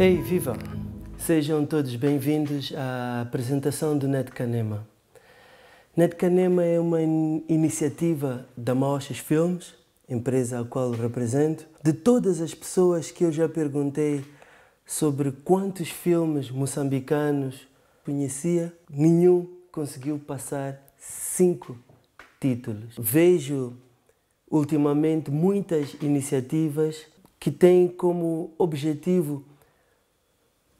Ei, hey, viva! Sejam todos bem-vindos à apresentação do Net Canema é uma in iniciativa da Maochas Filmes, empresa a qual represento, de todas as pessoas que eu já perguntei sobre quantos filmes moçambicanos conhecia, nenhum conseguiu passar cinco títulos. Vejo ultimamente muitas iniciativas que têm como objetivo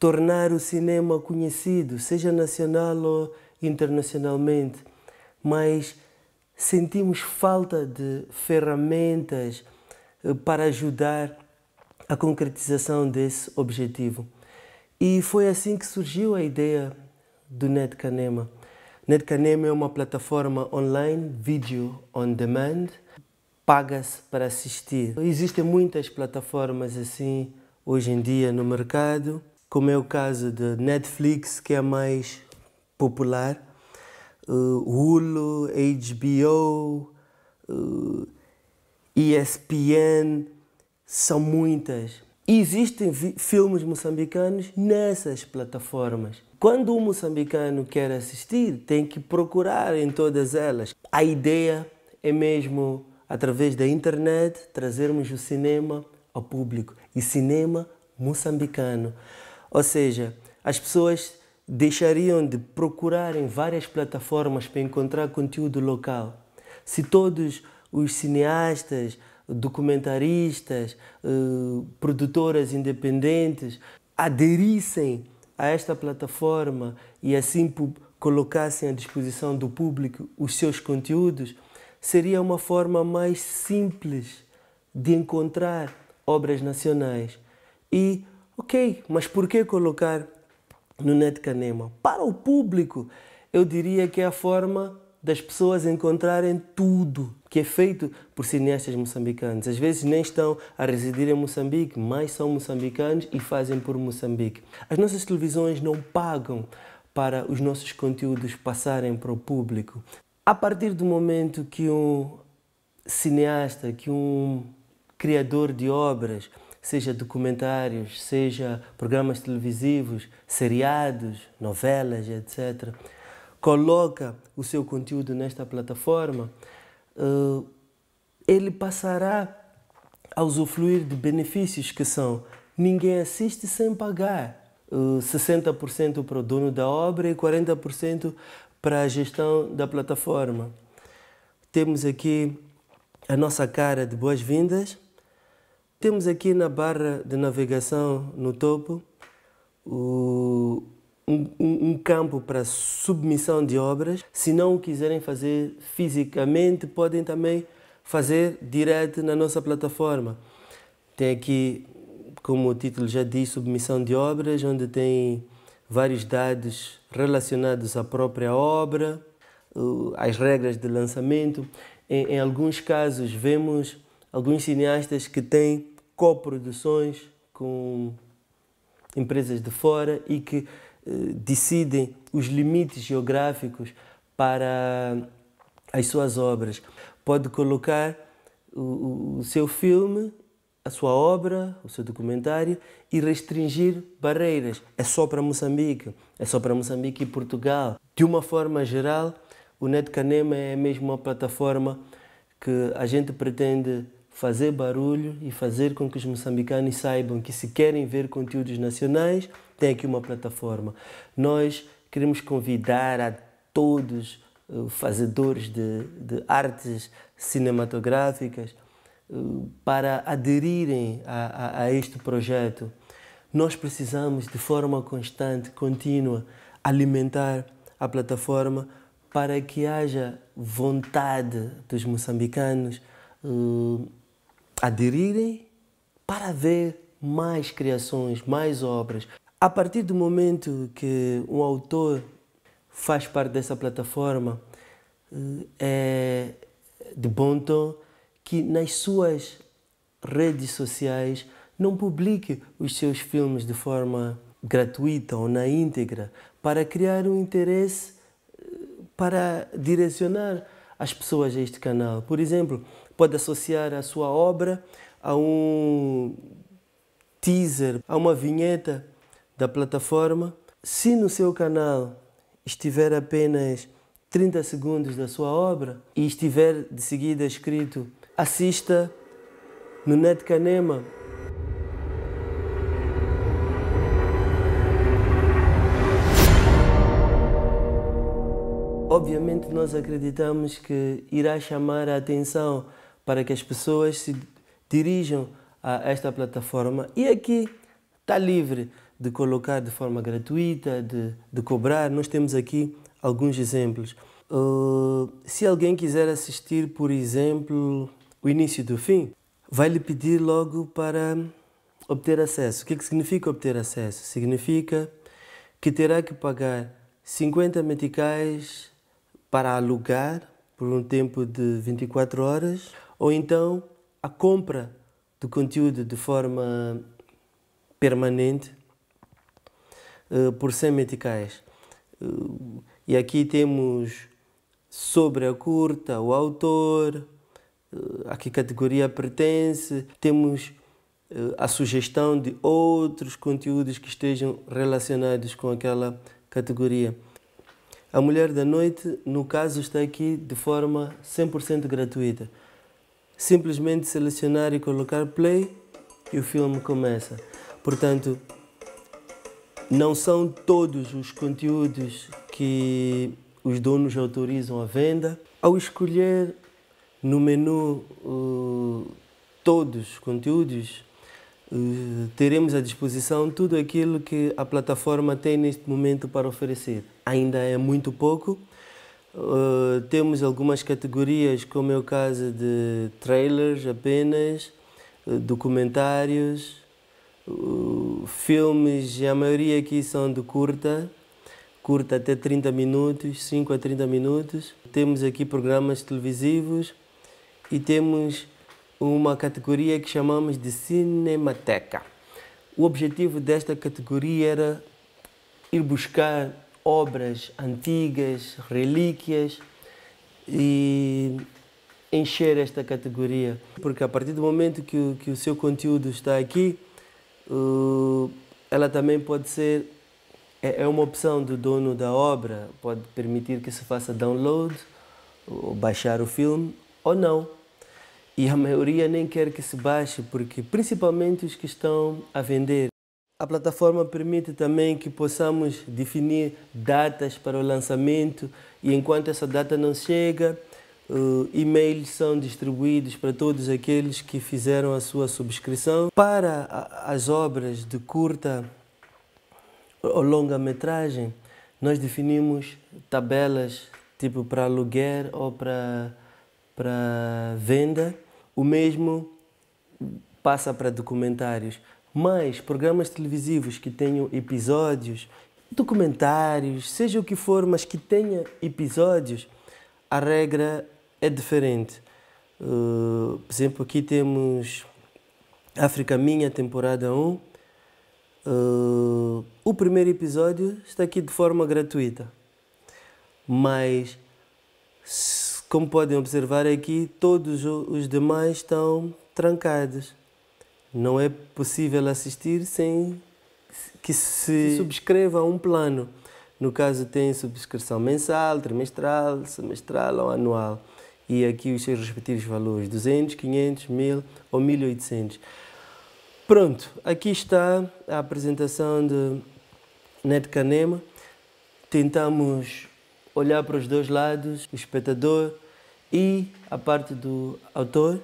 tornar o cinema conhecido, seja nacional ou internacionalmente, mas sentimos falta de ferramentas eh, para ajudar a concretização desse objetivo. E foi assim que surgiu a ideia do Net Canema. Net Canema é uma plataforma online, vídeo on demand, paga-se para assistir. Existem muitas plataformas assim hoje em dia no mercado como é o caso de Netflix, que é mais popular, uh, Hulu, HBO, uh, eh, ESPN, são muitas. E existem filmes moçambicanos nessas plataformas. Quando o moçambicano quer assistir, tem que procurar em todas elas. A ideia é mesmo, através da internet, trazermos o cinema ao público e cinema moçambicano. Ou seja, as pessoas deixariam de procurar em várias plataformas para encontrar conteúdo local. Se todos os cineastas, documentaristas, eh, produtoras independentes aderissem a esta plataforma e assim colocassem à disposição do público os seus conteúdos, seria uma forma mais simples de encontrar obras nacionais. E Ok, mas por que colocar no Netcanema? Para o público, eu diria que é a forma das pessoas encontrarem tudo que é feito por cineastas moçambicanos. Às vezes nem estão a residir em Moçambique, mas são moçambicanos e fazem por Moçambique. As nossas televisões não pagam para os nossos conteúdos passarem para o público. A partir do momento que um cineasta, que um criador de obras, seja documentários, seja programas televisivos, seriados, novelas, etc. Coloca o seu conteúdo nesta plataforma, eh, ele passará a usufruir de benefícios que são ninguém assiste sem pagar. 60% eh, para o dono da obra e 40% para a gestão da plataforma. Temos aqui a nossa cara de boas-vindas temos aqui na barra de navegação no topo o, um, um, campo para submissão de obras. Se não quiserem fazer fisicamente, podem também fazer direto na nossa plataforma. Tem aqui, como o título já diz, submissão de obras, onde tem vários dados relacionados à própria obra, as regras de lançamento. Em, em alguns casos, vemos alguns cineastas que têm coproduções com empresas de fora e que eh, decidem os limites geográficos para as suas obras. Pode colocar o, o seu filme, a sua obra, o seu documentário e restringir barreiras. É só para Moçambique, é só para Moçambique e Portugal. De uma forma geral, o Net Canema é mesmo uma plataforma que a gente pretende fazer barulho e fazer com que os moçambicanos saibam que se querem ver conteúdos nacionais, tem aqui uma plataforma. Nós queremos convidar a todos eh, os fazedores de, de artes cinematográficas eh, para aderirem a, a, a este projeto. Nós precisamos, de forma constante, contínua, alimentar a plataforma para que haja vontade dos moçambicanos uh, aderirem para ver mais criações, mais obras. A partir do momento que um autor faz parte dessa plataforma, eh, é de bom tom que nas suas redes sociais não publique os seus filmes de forma gratuita ou na íntegra para criar um interesse eh, para direcionar as pessoas a este canal. Por exemplo, pode associar a sua obra a um teaser, a uma vinheta da plataforma. Se no seu canal estiver apenas 30 segundos da sua obra e estiver de seguida escrito assista no Net Canema. Obviamente nós acreditamos que irá chamar a atenção para que as pessoas se dirijam a esta plataforma. E aqui está livre de colocar de forma gratuita, de, de cobrar. Nós temos aqui alguns exemplos. Uh, se alguém quiser assistir, por exemplo, o início do fim, vai lhe pedir logo para obter acesso. O que, é que significa obter acesso? Significa que terá que pagar 50 meticais para alugar por um tempo de 24 horas ou então a compra do conteúdo de forma permanente eh, por 100 meticais. Eh, e aqui temos sobre a curta, o autor, eh, a que categoria pertence, temos a sugestão de outros conteúdos que estejam relacionados com aquela categoria. A Mulher da Noite, no caso, está aqui de forma 100% gratuita simplesmente selecionar e colocar play e o filme começa. Portanto, não são todos os conteúdos que os donos autorizam a venda. Ao escolher no menu uh, todos os conteúdos, uh, teremos à disposição tudo aquilo que a plataforma tem neste momento para oferecer. Ainda é muito pouco, eh, temos algumas categorias, como é o caso de trailers apenas, uh, documentários, uh, filmes, a maioria aqui são de curta, curta até 30 minutos, 5 a 30 minutos. Temos aqui programas televisivos e temos uma categoria que chamamos de Cinemateca. O objetivo desta categoria era ir buscar obras antigas, relíquias e encher esta categoria. Porque a partir do momento que o, que o seu conteúdo está aqui, uh, ela também pode ser, é, é, uma opção do dono da obra, pode permitir que se faça download, ou baixar o filme, ou não. E a maioria nem quer que se baixe, porque principalmente os que estão a vender. A plataforma permite também que possamos definir datas para o lançamento e enquanto essa data não chega, eh, e-mails são distribuídos para todos aqueles que fizeram a sua subscrição. Para as obras de curta ou longa metragem, nós definimos tabelas tipo para aluguer ou para, para venda. O mesmo passa para documentários mas programas televisivos que tenham episódios, documentários, seja o que for, mas que tenha episódios, a regra é diferente. Uh, por exemplo, aqui temos África Minha, temporada 1. Uh, o primeiro episódio está aqui de forma gratuita, mas como podem observar aqui, todos os demais estão trancados. Não é possível assistir sem que se subscreva a um plano. No caso, tem subscrição mensal, trimestral, semestral ou anual. E aqui os seus respectivos valores: 200, 500, 1000 ou 1800. Pronto, aqui está a apresentação de Net Canema. Tentamos olhar para os dois lados, o espectador e a parte do autor.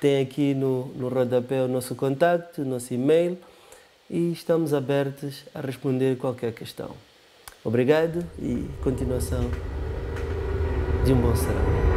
Tem aqui no, no rodapé o nosso contacto, o nosso e-mail e estamos abertos a responder qualquer questão. Obrigado e continuação de um bom serão.